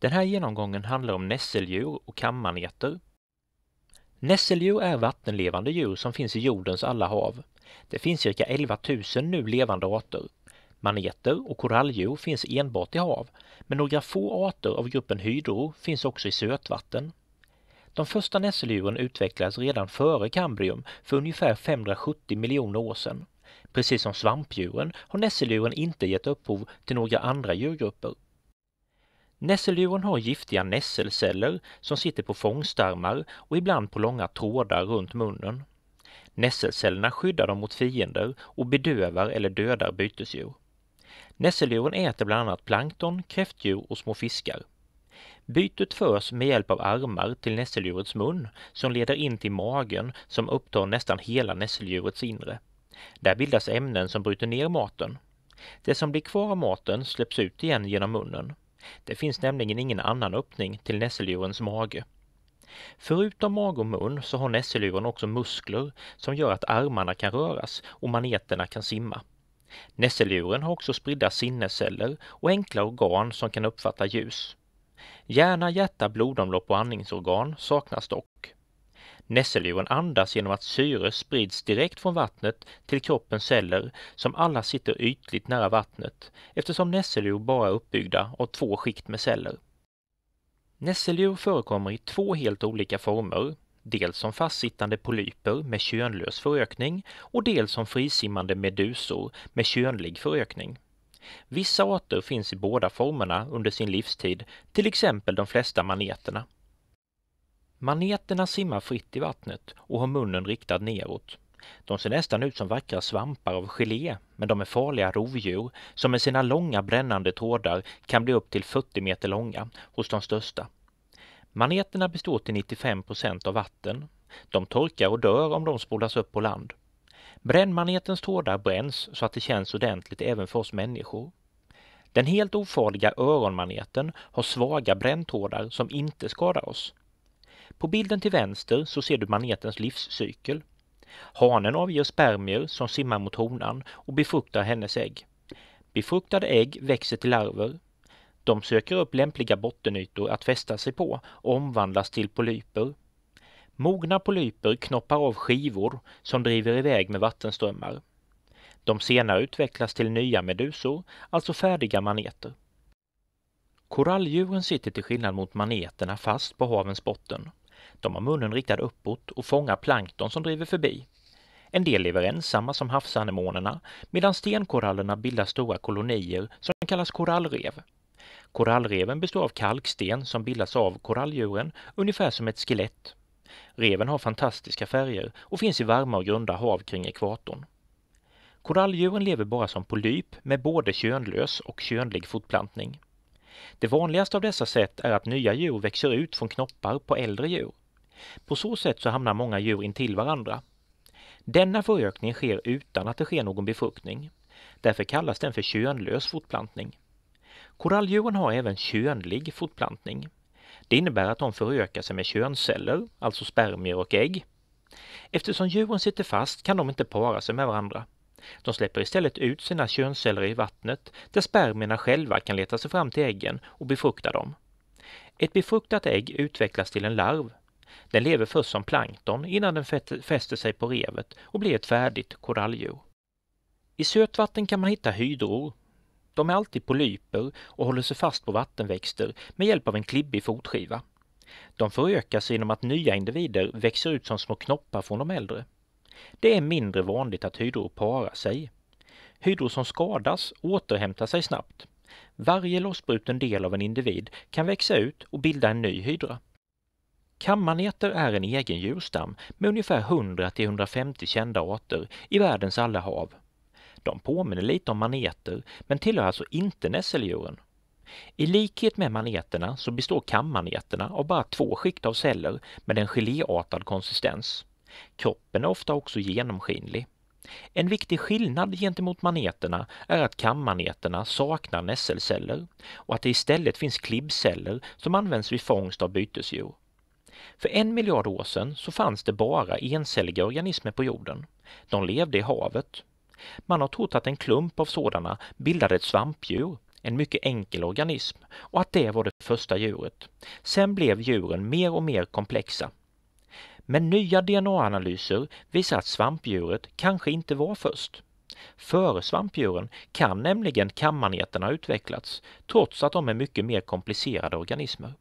Den här genomgången handlar om nässeldjur och kammarneter. Nässeldjur är vattenlevande djur som finns i jordens alla hav. Det finns cirka 11 000 nu levande arter. Maneter och koralldjur finns enbart i hav, men några få arter av gruppen hydro finns också i sötvatten. De första nässeldjuren utvecklades redan före kambrium för ungefär 570 miljoner år sedan. Precis som svampdjuren har nässeldjuren inte gett upphov till några andra djurgrupper. Nässeldjuren har giftiga nässelceller som sitter på fångstarmar och ibland på långa trådar runt munnen. Nässelcellerna skyddar dem mot fiender och bedövar eller dödar bytesdjur. Nässeldjuren äter bland annat plankton, kräftdjur och små fiskar. Bytet förs med hjälp av armar till nässeldjurets mun som leder in till magen som upptar nästan hela nässeldjurets inre. Där bildas ämnen som bryter ner maten. Det som blir kvar av maten släpps ut igen genom munnen. Det finns nämligen ingen annan öppning till nässeldjurens mage. Förutom mag och mun så har nässeldjuren också muskler som gör att armarna kan röras och maneterna kan simma. Nässeldjuren har också spridda sinnesceller och enkla organ som kan uppfatta ljus. Hjärna, hjärta, blodomlopp och andningsorgan saknas dock. Nässeldjuren andas genom att syre sprids direkt från vattnet till kroppens celler som alla sitter ytligt nära vattnet eftersom nässeldjur bara är uppbyggda av två skikt med celler. Nässeldjur förekommer i två helt olika former, dels som fastsittande polyper med könlös förökning och dels som frisimmande medusor med könlig förökning. Vissa arter finns i båda formerna under sin livstid, till exempel de flesta maneterna. Maneterna simmar fritt i vattnet och har munnen riktad neråt. De ser nästan ut som vackra svampar av gelé, men de är farliga rovdjur som med sina långa brännande trådar kan bli upp till 40 meter långa hos de största. Maneterna består till 95 av vatten. De torkar och dör om de spolas upp på land. Brännmanetens trådar bränns så att det känns ordentligt även för oss människor. Den helt ofarliga öronmaneten har svaga bränntrådar som inte skadar oss. På bilden till vänster så ser du manetens livscykel. Hanen avger spermier som simmar mot honan och befruktar hennes ägg. Befruktade ägg växer till larver. De söker upp lämpliga bottenytor att fästa sig på och omvandlas till polyper. Mogna polyper knoppar av skivor som driver iväg med vattenströmmar. De senare utvecklas till nya medusor, alltså färdiga maneter. Koralldjuren sitter till skillnad mot maneterna fast på havens botten. De har munnen riktad uppåt och fångar plankton som driver förbi. En del lever ensamma som havsanemonerna medan stenkorallerna bildar stora kolonier som kallas korallrev. Korallreven består av kalksten som bildas av koralldjuren ungefär som ett skelett. Reven har fantastiska färger och finns i varma och grunda hav kring ekvatorn. Koralldjuren lever bara som polyp med både könlös och könlig fortplantning. Det vanligaste av dessa sätt är att nya djur växer ut från knoppar på äldre djur. På så sätt så hamnar många djur intill varandra. Denna förökning sker utan att det sker någon befruktning. Därför kallas den för könlös fortplantning. Koralldjuren har även könlig fortplantning. Det innebär att de förökar sig med könsceller, alltså spermier och ägg. Eftersom djuren sitter fast kan de inte para sig med varandra. De släpper istället ut sina könsceller i vattnet där spermierna själva kan leta sig fram till äggen och befrukta dem. Ett befruktat ägg utvecklas till en larv den lever först som plankton innan den fäster sig på revet och blir ett färdigt koralldjur. I sötvatten kan man hitta hydror. De är alltid polyper och håller sig fast på vattenväxter med hjälp av en klibbig fotskiva. De förökar sig genom att nya individer växer ut som små knoppar från de äldre. Det är mindre vanligt att hydror parar sig. Hydror som skadas återhämtar sig snabbt. Varje lossbruten del av en individ kan växa ut och bilda en ny hydra. Kammarneter är en egen djurstam med ungefär 100-150 kända arter i världens alla hav. De påminner lite om maneter men tillhör alltså inte nässeldjuren. I likhet med maneterna så består kammaneterna av bara två skikt av celler med en geléartad konsistens. Kroppen är ofta också genomskinlig. En viktig skillnad gentemot maneterna är att kammaneterna saknar nässelceller och att det istället finns klibbceller som används vid fångst av bytesdjur. För en miljard år sedan så fanns det bara encelliga organismer på jorden. De levde i havet. Man har trott att en klump av sådana bildade ett svampdjur, en mycket enkel organism, och att det var det första djuret. Sen blev djuren mer och mer komplexa. Men nya DNA-analyser visar att svampdjuret kanske inte var först. Före svampdjuren kan nämligen kammaneterna utvecklats, trots att de är mycket mer komplicerade organismer.